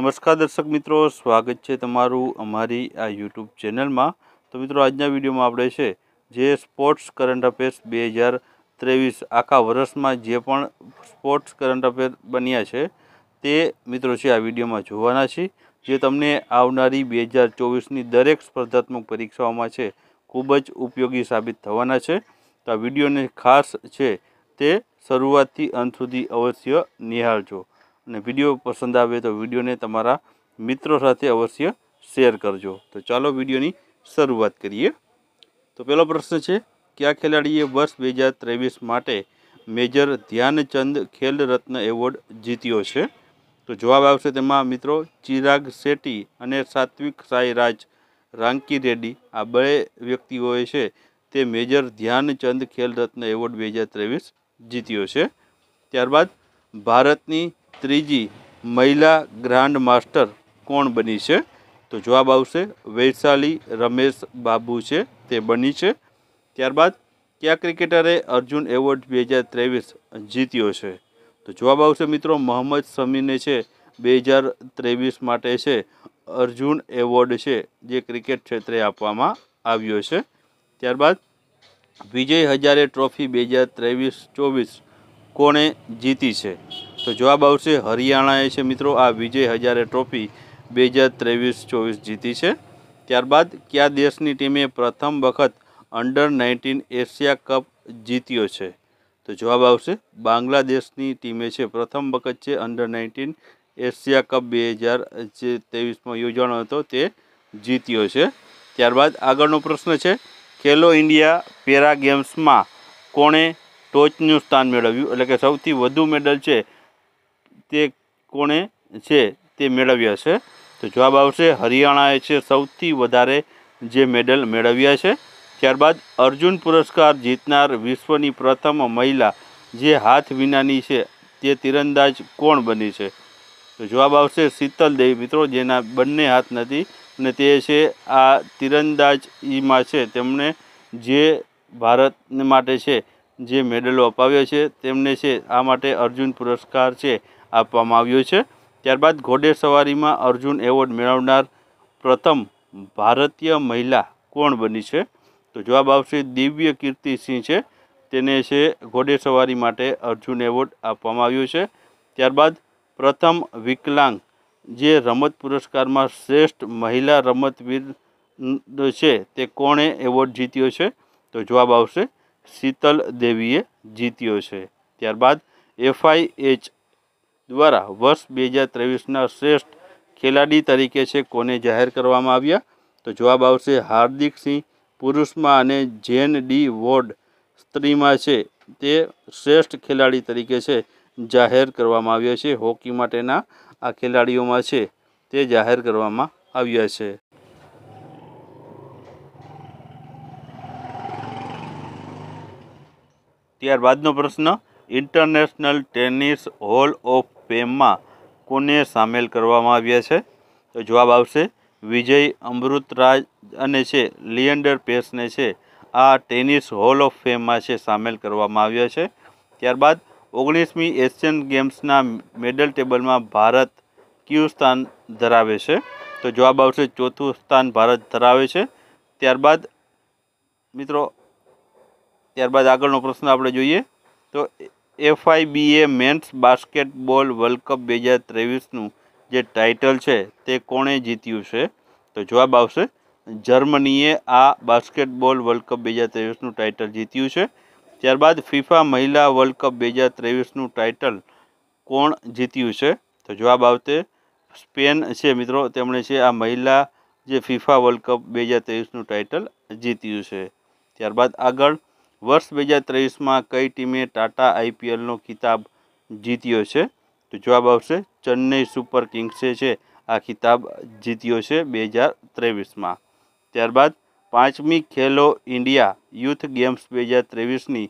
નમસ્કાર દર્શક મિત્રો સ્વાગત છે તમારું અમારી આ યુટ્યુબ ચેનલમાં તો મિત્રો આજના વિડીયોમાં આપણે છે જે સ્પોર્ટ્સ કરંટ અફેર્સ બે હજાર ત્રેવીસ આખા વર્ષમાં જે પણ સ્પોર્ટ્સ કરંટ અફેર બન્યા છે તે મિત્રો છે આ વિડીયોમાં જોવાના છે જે તમને આવનારી બે હજાર ચોવીસની દરેક સ્પર્ધાત્મક પરીક્ષાઓમાં છે ખૂબ જ ઉપયોગી સાબિત થવાના છે તો આ વિડીયોને ખાસ છે તે શરૂઆતથી અંત સુધી અવશ્ય નિહાળજો અને વિડીયો પસંદ આવે તો વિડીયોને તમારા મિત્રો સાથે અવશ્ય શેર કરજો તો ચાલો વિડીયોની શરૂઆત કરીએ તો પહેલો પ્રશ્ન છે કે આ ખેલાડીએ વર્ષ બે હજાર ત્રેવીસ માટે મેજર ધ્યાનચંદ ખેલ રત્ન એવોર્ડ જીત્યો છે તો જવાબ આવશે તેમાં મિત્રો ચિરાગ શેટ્ટી અને સાત્વિક સાઈરાજ રાંકી રેડ્ડી આ બે વ્યક્તિઓએ છે તે મેજર ધ્યાનચંદ ખેલ રત્ન એવોર્ડ બે હજાર ત્રેવીસ જીત્યો છે ત્યારબાદ ભારતની ત્રીજી મહિલા ગ્રાન્ડ માસ્ટર કોણ બની છે તો જવાબ આવશે વૈશાલી રમેશ બાબુ છે તે બની છે ત્યારબાદ કયા ક્રિકેટરે અર્જુન એવોર્ડ બે હજાર ત્રેવીસ જીત્યો છે તો જવાબ આવશે મિત્રો મોહમ્મદ શમીને છે બે હજાર ત્રેવીસ માટે છે અર્જુન એવોર્ડ છે જે ક્રિકેટ ક્ષેત્રે આપવામાં આવ્યો છે ત્યારબાદ વિજય હજારે ટ્રોફી બે હજાર ત્રેવીસ ચોવીસ કોણે જીતી છે તો જવાબ આવશે હરિયાણાએ છે મિત્રો આ વિજય હજારે ટ્રોફી બે હજાર ત્રેવીસ ચોવીસ જીતી છે ત્યારબાદ કયા દેશની ટીમે પ્રથમ વખત અંડર નાઇન્ટીન એશિયા કપ જીત્યો છે તો જવાબ આવશે બાંગ્લાદેશની ટીમે છે પ્રથમ વખત છે અંડર નાઇન્ટીન એશિયા કપ બે હજાર જે ત્રેવીસમાં યોજાણો હતો તે જીત્યો છે ત્યારબાદ આગળનો પ્રશ્ન છે ખેલો ઇન્ડિયા પેરા ગેમ્સમાં કોણે ટોચનું સ્થાન મેળવ્યું એટલે કે સૌથી વધુ મેડલ છે તે કોણે છે તે મેળવ્યા છે તો જવાબ આવશે હરિયાણાએ છે સૌથી વધારે જે મેડલ મેળવ્યા છે ત્યારબાદ અર્જુન પુરસ્કાર જીતનાર વિશ્વની પ્રથમ મહિલા જે હાથ વિનાની છે તે તીરંદાજ કોણ બની છે તો જવાબ આવશે શીતલ દેવી મિત્રો જેના બંને હાથ નથી અને તે છે આ તીરંદાજીમાં છે તેમણે જે ભારત માટે છે જે મેડલો અપાવ્યો છે તેમને છે આ માટે અર્જુન પુરસ્કાર છે આપવામાં આવ્યો છે ત્યારબાદ ઘોડેસવારીમાં અર્જુન એવોર્ડ મેળવનાર પ્રથમ ભારતીય મહિલા કોણ બની છે તો જવાબ આવશે દિવ્ય કીર્તિસિંહ છે તેને છે ઘોડેસવારી માટે અર્જુન એવોર્ડ આપવામાં આવ્યો છે ત્યારબાદ પ્રથમ વિકલાંગ જે રમત પુરસ્કારમાં શ્રેષ્ઠ મહિલા રમતવીર છે તે કોણે એવોર્ડ જીત્યો છે તો જવાબ આવશે શીતલ દેવીએ જીત્યો છે ત્યારબાદ એફઆઈએચ દ્વારા વર્ષ બે હજાર ત્રેવીસના શ્રેષ્ઠ ખેલાડી તરીકે છે કોને જાહેર કરવામાં આવ્યા તો જવાબ આવશે હાર્દિક સિંહ પુરુષમાં અને જેન ડી વોર્ડ સ્ત્રીમાં છે તે શ્રેષ્ઠ ખેલાડી તરીકે છે જાહેર કરવામાં આવ્યા છે હોકી માટેના આ ખેલાડીઓમાં છે તે જાહેર કરવામાં આવ્યા છે ત્યારબાદનો પ્રશ્ન ઇન્ટરનેશનલ ટેનિસ હોલ ઓફ ફેમમાં કોને સામેલ કરવામાં આવ્યા છે તો જવાબ આવશે વિજય અમૃતરાજ અને છે લિયન્ડર પેસને છે આ ટેનિસ હોલ ઓફ ફેમમાં છે સામેલ કરવામાં આવ્યા છે ત્યારબાદ ઓગણીસમી એશિયન ગેમ્સના મેડલ ટેબલમાં ભારત કયું સ્થાન ધરાવે છે તો જવાબ આવશે ચોથું સ્થાન ભારત ધરાવે છે ત્યારબાદ મિત્રો ત્યારબાદ આગળનો પ્રશ્ન આપણે જોઈએ તો FIBA men's basketball world cup બે હજાર ત્રેવીસનું જે ટાઇટલ છે તે કોણે જીત્યું છે તો જવાબ આવશે જર્મનીએ આ બાસ્કેટબોલ વર્લ્ડ કપ બે હજાર ત્રેવીસનું ટાઇટલ જીત્યું છે ત્યારબાદ ફિફા મહિલા વર્લ્ડ કપ બે હજાર ત્રેવીસનું ટાઇટલ કોણ જીત્યું છે તો જવાબ આવશે સ્પેન છે મિત્રો તેમણે છે આ મહિલા જે ફિફા વર્લ્ડ કપ બે હજાર ત્રેવીસનું ટાઇટલ જીત્યું છે ત્યારબાદ આગળ વર્ષ બે હજાર ત્રેવીસમાં કઈ ટીમે ટાટા આઈપીએલનો ખિતાબ જીત્યો છે તો જવાબ આવશે ચેન્નઈ સુપર કિંગ્સે છે આ ખિતાબ જીત્યો છે બે હજાર ત્રેવીસમાં ત્યારબાદ પાંચમી ખેલો ઇન્ડિયા યુથ ગેમ્સ બે હજાર ત્રેવીસની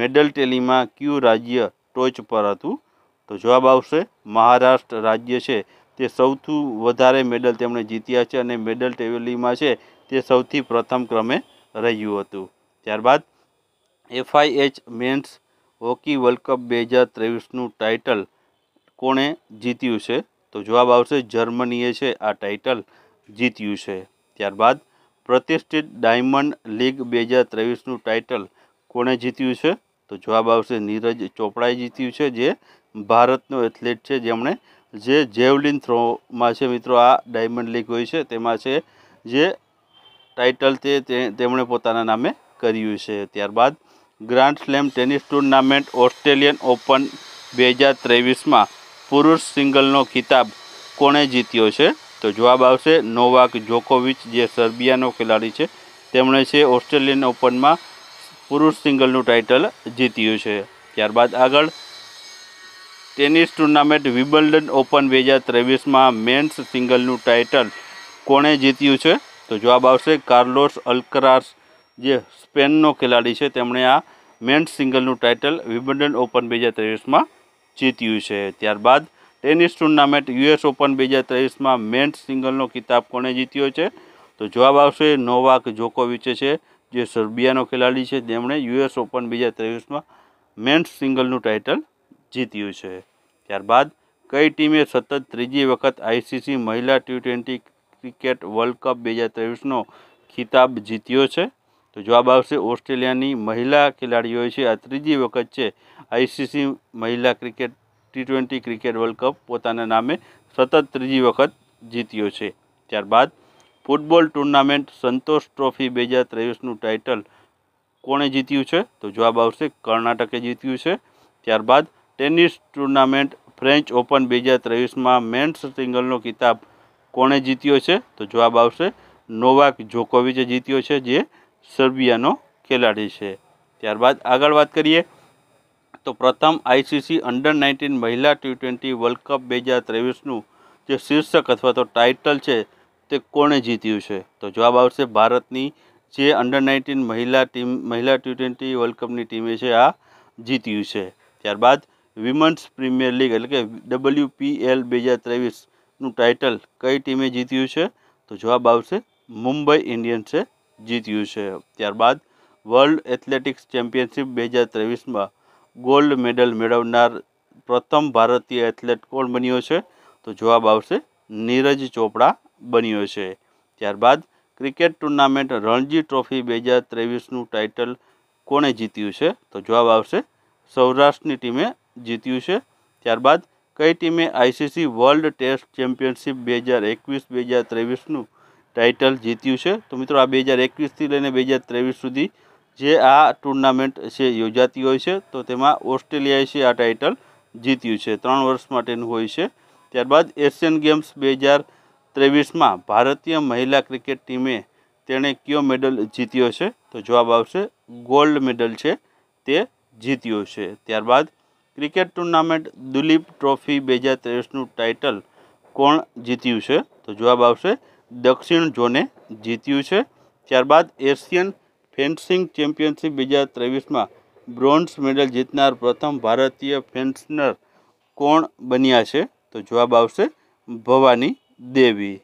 મેડલ ટેલીમાં ક્યુ રાજ્ય ટોચ પર હતું તો જવાબ આવશે મહારાષ્ટ્ર રાજ્ય છે તે સૌથી વધારે મેડલ તેમણે જીત્યા છે અને મેડલ ટેબલીમાં છે તે સૌથી પ્રથમ ક્રમે રહ્યું હતું ત્યારબાદ FIH men's hockey world cup બે હજાર ત્રેવીસનું ટાઇટલ કોણે જીત્યું છે તો જવાબ આવશે જર્મનીએ છે આ ટાઇટલ જીત્યું છે ત્યારબાદ પ્રતિષ્ઠિત ડાયમંડ લીગ બે હજાર ત્રેવીસનું ટાઇટલ કોણે જીત્યું છે તો જવાબ આવશે નીરજ ચોપડાએ જીત્યું છે જે ભારતનો એથ્લેટ છે જેમણે જે જેવલિન થ્રોમાં છે મિત્રો આ ડાયમંડ લીગ હોય છે તેમાં છે જે ટાઇટલ તે તેમણે પોતાના નામે કર્યું છે ત્યારબાદ grand slam tennis tournament Australian open બે હજાર ત્રેવીસમાં પુરુષ સિંગલનો ખિતાબ કોણે જીત્યો છે તો જવાબ આવશે નોવાક જોકોવિચ જે સર્બિયાનો ખેલાડી છે તેમણે છે ઓસ્ટ્રેલિયન ઓપનમાં પુરુષ સિંગલનું ટાઇટલ જીત્યું છે ત્યારબાદ આગળ ટેનિસ ટુર્નામેન્ટ વિબલ્ડન ઓપન બે હજાર ત્રેવીસમાં મેન્સ સિંગલનું ટાઇટલ કોણે જીત્યું છે તો જવાબ આવશે કાર્લોસ અલ્કરાસ જે સ્પેનનો ખેલાડી છે તેમણે આ મેન્સ સિંગલનું ટાઇટલ વિમ્બલ્ડન ઓપન બે હજાર ત્રેવીસમાં જીત્યું છે ત્યારબાદ ટેનિસ ટુર્નામેન્ટ યુએસ ઓપન બે હજાર ત્રેવીસમાં મેન્સ સિંગલનો ખિતાબ કોણે જીત્યો છે તો જવાબ આવશે નોવાક જોકોવિચે છે જે સર્બિયાનો ખેલાડી છે તેમણે યુએસ ઓપન બે હજાર ત્રેવીસમાં મેન્સ સિંગલનું ટાઇટલ જીત્યું છે ત્યારબાદ કઈ ટીમે સતત ત્રીજી વખત આઈસીસી મહિલા T twenty cricket world cup બે હજાર ત્રેવીસનો ખિતાબ જીત્યો છે તો જવાબ આવશે ઓસ્ટ્રેલિયાની મહિલા ખેલાડીઓએ છે આ ત્રીજી વખત છે આઈસીસી મહિલા cricket T twenty cricket world cup પોતાના નામે સતત ત્રીજી વખત જીત્યો છે ત્યારબાદ ફૂટબોલ ટુર્નામેન્ટ સંતોષ ટ્રોફી બે હજાર ત્રેવીસનું ટાઇટલ કોણે જીત્યું છે તો જવાબ આવશે કર્ણાટકે જીત્યું છે ત્યારબાદ ટેનિસ ટુર્નામેન્ટ ફ્રેન્ચ ઓપન બે હજાર ત્રેવીસમાં મેન્સ સિંગલનો ખિતાબ કોણે જીત્યો છે તો જવાબ આવશે નોવાક જોકોવિચે જીત્યો છે જે સર્બિયાનો ખેલાડી છે ત્યારબાદ આગળ વાત કરીએ તો પ્રથમ આઈસીસી અંડર નાઇન્ટીન મહિલા ટી ટ્વેન્ટી વર્લ્ડ કપ બે હજાર ત્રેવીસનું જે શીર્ષક અથવા તો ટાઇટલ છે તે કોણે જીત્યું છે તો જવાબ આવશે ભારતની જે અંડર નાઇન્ટીન મહિલા ટીમ મહિલા ટી ટ્વેન્ટી વર્લ્ડ કપની ટીમે છે આ જીત્યું છે ત્યારબાદ વિમન્સ પ્રીમિયર લીગ એટલે કે ડબલ્યુપીએલ બે હજાર ત્રેવીસનું ટાઇટલ કઈ ટીમે જીત્યું છે તો જવાબ આવશે મુંબઈ ઇન્ડિયન્સે જીત્યું છે ત્યારબાદ વર્લ્ડ એથ્લેટિક્સ ચેમ્પિયનશિપ બે હજાર ત્રેવીસમાં ગોલ્ડ મેડલ મેળવનાર પ્રથમ ભારતીય એથ્લેટ કોણ બન્યો છે તો જવાબ આવશે નીરજ ચોપડા બન્યો છે ત્યારબાદ ક્રિકેટ ટુર્નામેન્ટ રણજી ટ્રોફી બે હજાર ત્રેવીસનું ટાઇટલ કોણે જીત્યું છે તો જવાબ આવશે સૌરાષ્ટ્રની ટીમે જીત્યું છે ત્યારબાદ કઈ ટીમે આઈસીસી વર્લ્ડ ટેસ્ટ ચેમ્પિયનશિપ બે હજાર એકવીસ બે હજાર ત્રેવીસનું ટાઇટલ જીત્યું છે તો મિત્રો આ 2021 થી લઈને 2023 સુધી જે આ ટુર્નામેન્ટ છે યોજાતી હોય છે તો તેમાં ઓસ્ટ્રેલિયા એ છે આ ટાઇટલ જીત્યું છે 3 વર્ષ માટે નું હોય છે ત્યારબાદ એશિયન ગેમ્સ 2023 માં ભારતીય મહિલા ક્રિકેટ ટીમે તેણે કયો મેડલ જીત્યો છે તો જવાબ આવશે ગોલ્ડ મેડલ છે તે જીત્યો છે ત્યારબાદ ક્રિકેટ ટુર્નામેન્ટ દુલિપ ट्रॉफी 2023 નું ટાઇટલ કોણ જીત્યું છે તો જવાબ આવશે દક્ષિણ ઝોને જીત્યું છે ત્યારબાદ એશિયન ફેન્સિંગ ચેમ્પિયનશિપ બે હજાર ત્રેવીસમાં બ્રોન્ઝ મેડલ જીતનાર પ્રથમ ભારતીય ફેન્સનર કોણ બન્યા છે તો જવાબ આવશે ભવાની દેવી